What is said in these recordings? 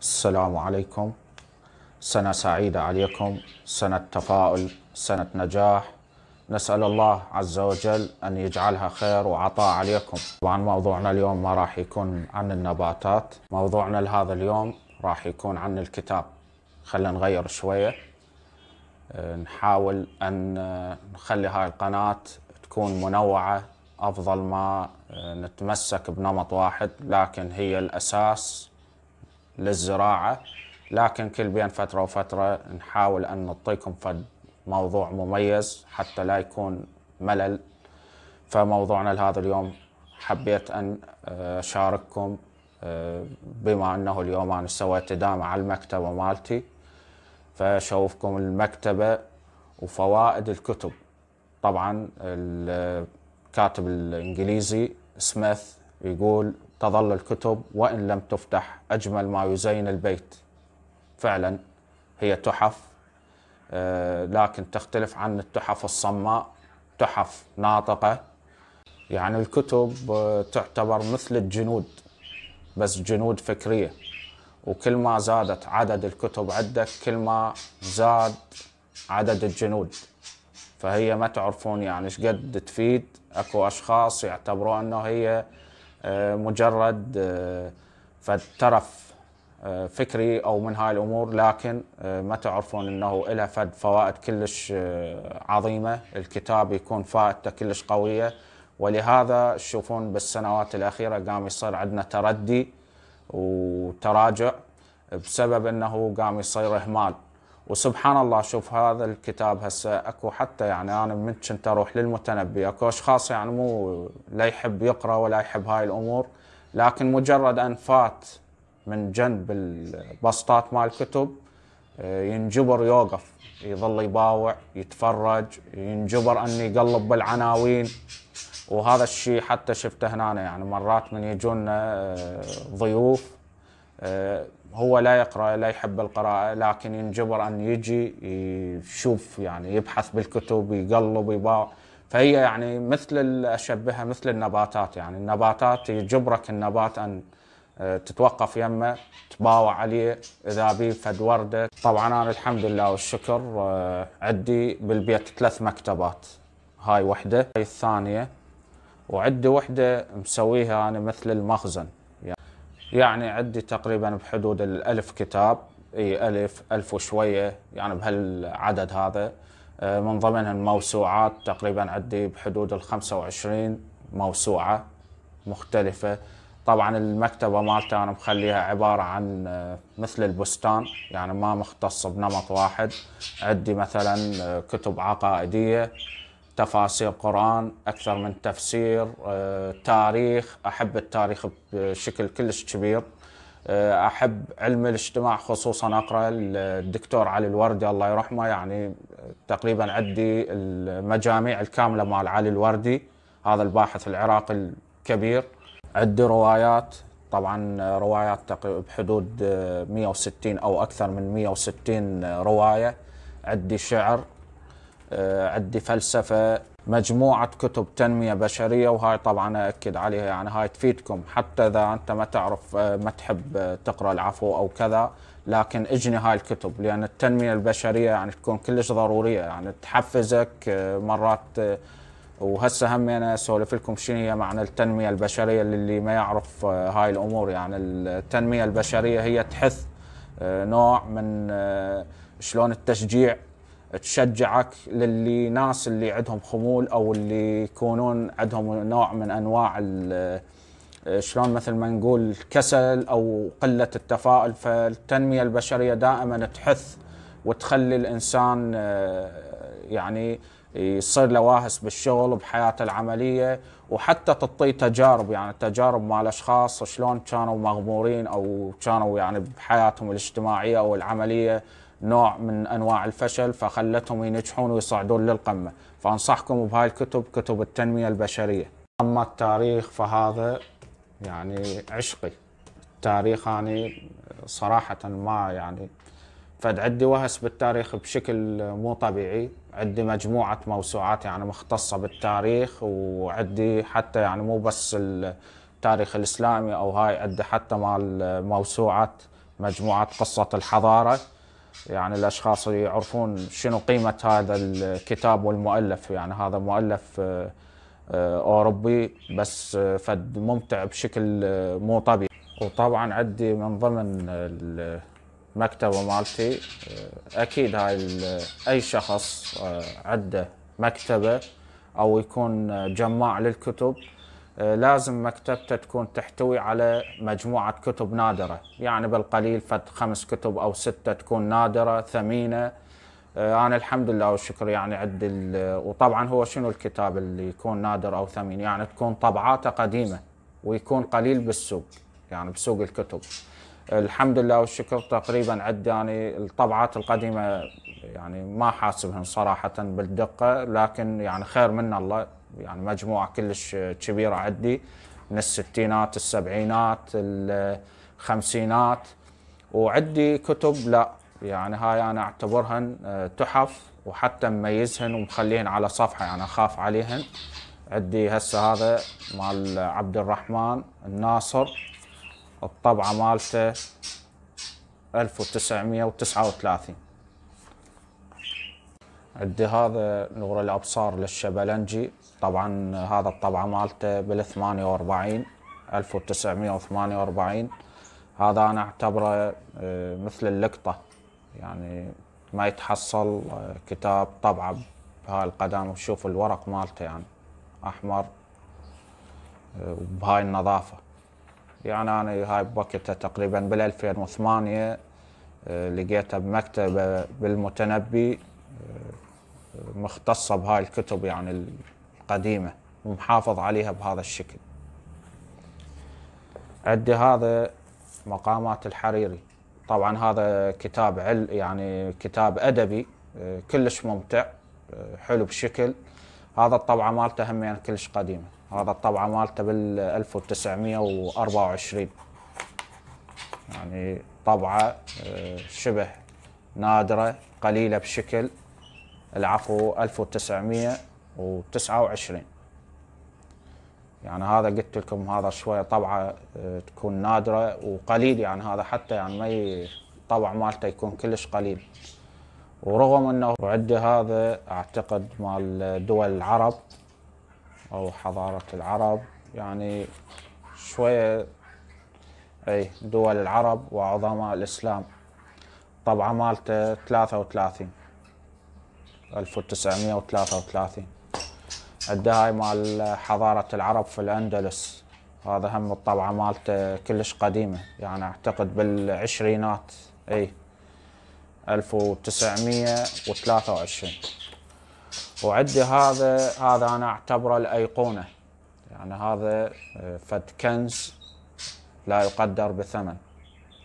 السلام عليكم سنة سعيدة عليكم سنة تفاؤل سنة نجاح نسأل الله عز وجل أن يجعلها خير وعطاء عليكم طبعا موضوعنا اليوم ما راح يكون عن النباتات موضوعنا لهذا اليوم راح يكون عن الكتاب خلينا نغير شوية آه، نحاول أن آه، نخلي هاي القناة تكون منوعة أفضل ما آه، نتمسك بنمط واحد لكن هي الأساس للزراعة لكن كل بين فترة وفترة نحاول أن نعطيكم فد موضوع مميز حتى لا يكون ملل فموضوعنا لهذا اليوم حبيت أن آه، أشارككم آه، بما أنه اليوم أنا سويت إدامة على المكتبة مالتي فشوفكم المكتبة وفوائد الكتب طبعا الكاتب الإنجليزي سميث يقول تظل الكتب وإن لم تفتح أجمل ما يزين البيت فعلا هي تحف آه، لكن تختلف عن التحف الصماء تحف ناطقة يعني الكتب آه، تعتبر مثل الجنود بس جنود فكرية وكل ما زادت عدد الكتب عندك كل ما زاد عدد الجنود فهي ما تعرفون يعني ايش قد تفيد اكو اشخاص يعتبرون انه هي آه، مجرد آه، فترف آه، فكري او من هاي الامور لكن ما تعرفون انه لها فد فوائد كلش عظيمه الكتاب يكون فائدته كلش قويه ولهذا تشوفون بالسنوات الاخيره قام يصير عندنا تردي وتراجع بسبب انه قام يصير اهمال وسبحان الله شوف هذا الكتاب هسه اكو حتى يعني انا من كنت اروح للمتنبي اكو اشخاص يعني مو لا يحب يقرا ولا يحب هاي الامور لكن مجرد ان فات من جنب البسطات مال الكتب آه، ينجبر يوقف يظل يباوع يتفرج ينجبر ان يقلب بالعناوين وهذا الشيء حتى شفته هنا يعني مرات من يجون آه، ضيوف آه، هو لا يقرأ لا يحب القراءة لكن ينجبر أن يجي يشوف يعني يبحث بالكتب يقلب يباع فهي يعني مثل أشبهها مثل النباتات يعني النباتات يجبرك النبات أن آه، تتوقف يمه تباوع عليه اذا بيه فد ورده طبعا انا الحمد لله والشكر آه، عندي بالبيت ثلاث مكتبات هاي وحده هاي الثانيه وعندي وحده مسويها انا مثل المخزن يعني عندي تقريبا بحدود الألف كتاب اي ألف ألف وشوية يعني بهالعدد هذا آه، من ضمن الموسوعات تقريبا عندي بحدود الخمسة وعشرين موسوعة مختلفة طبعا المكتبة مالتي أنا مخليها عبارة عن آه، مثل البستان يعني ما مختص بنمط واحد عندي مثلا آه، كتب عقائدية تفاسير قرآن أكثر من تفسير آه، تاريخ أحب التاريخ بشكل كلش كبير آه، أحب علم الاجتماع خصوصا أقرأ الدكتور علي الوردي الله يرحمه يعني آه، تقريبا عندي المجاميع الكاملة مال علي الوردي هذا الباحث العراقي الكبير عندي روايات طبعا روايات بحدود 160 أو أكثر من 160 رواية عندي شعر آه، عندي فلسفه مجموعه كتب تنميه بشريه وهاي طبعا اكد عليها يعني هاي تفيدكم حتى اذا انت ما تعرف آه، ما تحب آه، تقرا العفو او كذا لكن اجني هاي الكتب لان التنميه البشريه يعني تكون كلش ضروريه يعني تحفزك مرات وهسه هم انا اسولف لكم شنو هي معنى التنميه البشريه للي ما يعرف هاي الامور يعني التنميه البشريه هي تحث نوع من شلون التشجيع تشجعك للي ناس اللي عندهم خمول او اللي يكونون عندهم نوع من انواع شلون مثل ما نقول كسل او قله التفاؤل فالتنميه البشريه دائما تحث وتخلي الانسان آه، يعني يصير لواهس بالشغل وبحياته العمليه وحتى تعطيه تجارب يعني التجارب مع الاشخاص شلون كانوا مغمورين او كانوا يعني بحياتهم الاجتماعيه او العمليه نوع من انواع الفشل فخلتهم ينجحون ويصعدون للقمه، فانصحكم بهاي الكتب كتب التنميه البشريه. اما التاريخ فهذا يعني عشقي. التاريخ اني صراحه ما يعني فد عندي وهس بالتاريخ بشكل مو طبيعي عندي مجموعة موسوعات يعني مختصة بالتاريخ وعندي حتى يعني مو بس التاريخ الإسلامي أو هاي عندي حتى مال موسوعة مجموعة قصة الحضارة يعني الاشخاص يعرفون شنو قيمه هذا الكتاب والمؤلف يعني هذا مؤلف آه، آه، اوروبي بس آه، فد ممتع بشكل مو طبيعي وطبعا عندي من ضمن المكتبه مالتي اكيد هاي اي شخص عنده مكتبه او يكون جماع للكتب آه، لازم مكتبته تكون تحتوي على مجموعة كتب نادرة يعني بالقليل فد خمس كتب أو ستة تكون نادرة ثمينة آه، أنا الحمد لله والشكر يعني عد وطبعا هو شنو الكتاب اللي يكون نادر أو ثمين يعني تكون طبعاته قديمة ويكون قليل بالسوق يعني بسوق الكتب الحمد لله والشكر تقريبا عد يعني الطبعات القديمة يعني ما حاسبهم صراحة بالدقة لكن يعني خير من الله يعني مجموعه كلش كبيره عندي من الستينات السبعينات الخمسينات وعدي كتب لا يعني هاي انا اعتبرهن آه، تحف وحتى مميزهن ومخليهن على صفحه يعني اخاف عليهن عندي هسه هذا مال عبد الرحمن الناصر الطبعه مالته 1939 عندي هذا نور الابصار للشبلنجي طبعا هذا الطبعه مالته بال 48 1948 هذا انا اعتبره آه، مثل اللقطه يعني ما يتحصل آه، كتاب طبعه بهاي القدم وشوف الورق مالته يعني احمر آه، وبهاي النظافه يعني انا هاي بوقتها تقريبا بال 2008 لقيتها بمكتبه بالمتنبي مختصة بهاي الكتب يعني القديمة ومحافظ عليها بهذا الشكل عندي هذا مقامات الحريري طبعا هذا كتاب عل يعني كتاب أدبي آه، كلش ممتع آه، حلو بشكل هذا الطبعة مالته هم يعني كلش قديمة هذا الطبعة مالته بال 1924 يعني طبعة آه، شبه نادرة قليلة بشكل العفو 1929 يعني هذا قلت لكم هذا شوية طبعة آه، تكون نادرة وقليل يعني هذا حتى يعني ما طبع مالته يكون كلش قليل ورغم انه عده هذا اعتقد مال دول العرب او حضارة العرب يعني شوية اي دول العرب وعظماء الاسلام طبعة مالته ثلاثة وثلاثين 1933 عندها هاي مال حضارة العرب في الأندلس هذا هم الطبعة مالته كلش قديمة يعني أعتقد بالعشرينات أي 1923 وعندي هذا هذا أنا أعتبره الأيقونة يعني هذا آه، فد كنز لا يقدر بثمن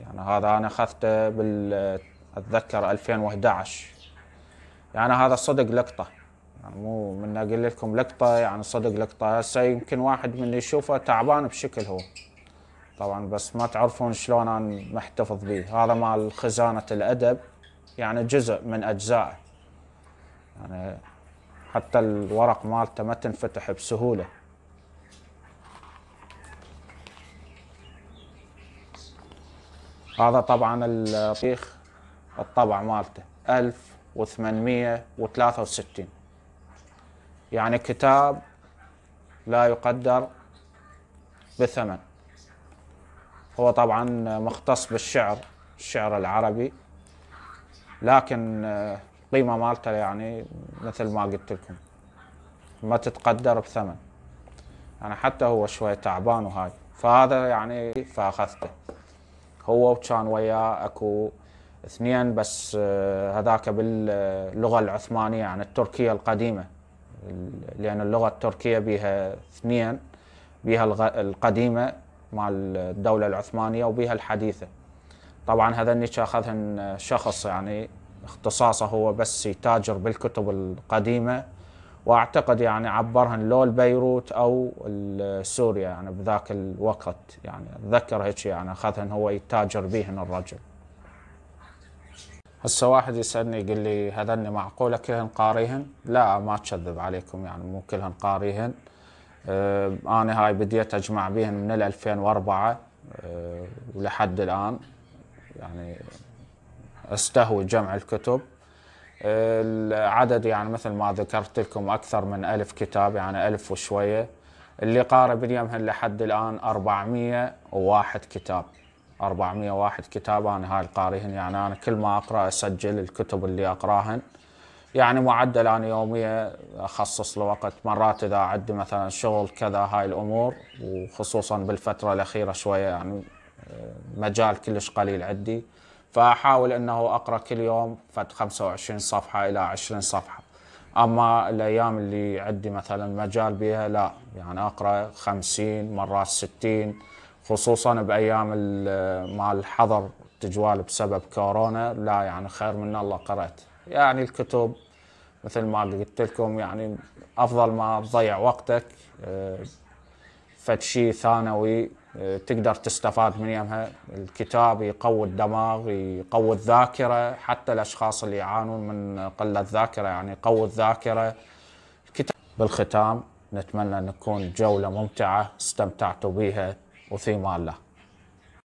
يعني هذا أنا أخذته بال آه، أتذكر 2011 يعني هذا صدق لقطه يعني مو من اقول لكم لقطه يعني صدق لقطه هسه يمكن واحد من يشوفه تعبان بشكل هو طبعا بس ما تعرفون شلون انا محتفظ به هذا مال خزانه الادب يعني جزء من اجزائه يعني حتى الورق مالته ما تنفتح بسهوله هذا طبعا الطيخ الطبع مالته ألف و863 يعني كتاب لا يقدر بثمن هو طبعا مختص بالشعر الشعر العربي لكن القيمة مالته يعني مثل ما قلت لكم ما تتقدر بثمن يعني حتى هو شوي تعبان وهاي فهذا يعني فأخذته هو وكان وياه أكو اثنين بس آه، هذاك باللغة العثمانية عن يعني التركية القديمة لأن اللغة التركية بها اثنين بها القديمة مع الدولة العثمانية وبها الحديثة طبعا هذا النيتش أخذهن شخص يعني اختصاصه هو بس يتاجر بالكتب القديمة وأعتقد يعني عبرهن لو بيروت أو سوريا يعني بذاك الوقت يعني أتذكر هيك يعني أخذهن هو يتاجر بهن الرجل هسه واحد يسالني يقول لي هذني معقوله كلهن قاريهن؟ لا ما اكذب عليكم يعني مو كلهن قاريهن أه انا هاي بديت اجمع بهن من 2004 أه ولحد الان يعني استهوي جمع الكتب آه، العدد يعني مثل ما ذكرت لكم اكثر من ألف كتاب يعني ألف وشويه اللي قارب اليمهن لحد الان 401 كتاب 401 كتاب انا هاي القاريهن يعني انا كل ما اقرا اسجل الكتب اللي اقراهن يعني معدل انا يوميا اخصص لوقت مرات اذا عندي مثلا شغل كذا هاي الامور وخصوصا بالفتره الاخيره شويه يعني آه، مجال كلش قليل عندي فاحاول انه اقرا كل يوم فد 25 صفحه الى 20 صفحه اما الايام اللي عندي مثلا مجال بيها لا يعني اقرا 50 مرات 60 خصوصا بايام مال الحظر تجوال بسبب كورونا لا يعني خير من الله قرأت يعني الكتب مثل ما قلت لكم يعني افضل ما تضيع وقتك آه، فد شيء ثانوي آه، تقدر تستفاد من يمها الكتاب يقوي الدماغ يقوي الذاكرة حتى الأشخاص اللي يعانون من قلة ذاكرة يعني يقوي الذاكرة الكتاب بالختام نتمنى أن تكون جولة ممتعة استمتعتوا بها we'll see allah